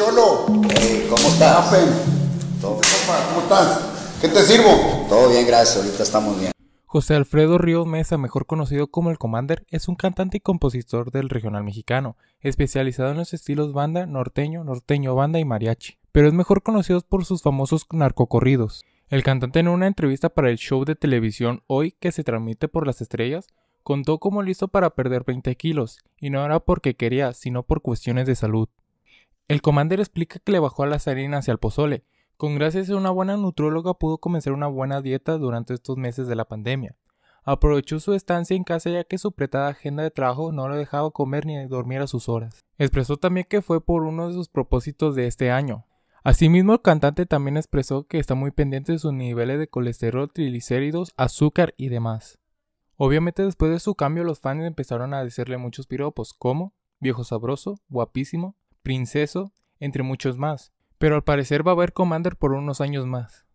Cholo. Eh, ¿cómo ¿Cómo estás? ¿Qué te sirvo? Todo bien, gracias. Ahorita estamos bien. José Alfredo Ríos Mesa, mejor conocido como El Commander, es un cantante y compositor del regional mexicano, especializado en los estilos banda, norteño, norteño banda y mariachi, pero es mejor conocido por sus famosos narcocorridos. El cantante en una entrevista para el show de televisión Hoy que se transmite por las estrellas, contó cómo listo hizo para perder 20 kilos, y no era porque quería, sino por cuestiones de salud. El commander explica que le bajó a la harinas hacia el pozole. Con gracias a una buena nutróloga pudo comenzar una buena dieta durante estos meses de la pandemia. Aprovechó su estancia en casa ya que su apretada agenda de trabajo no lo dejaba comer ni dormir a sus horas. Expresó también que fue por uno de sus propósitos de este año. Asimismo, el cantante también expresó que está muy pendiente de sus niveles de colesterol, triglicéridos, azúcar y demás. Obviamente después de su cambio los fans empezaron a decirle muchos piropos como viejo sabroso, guapísimo, Princeso, entre muchos más, pero al parecer va a haber Commander por unos años más.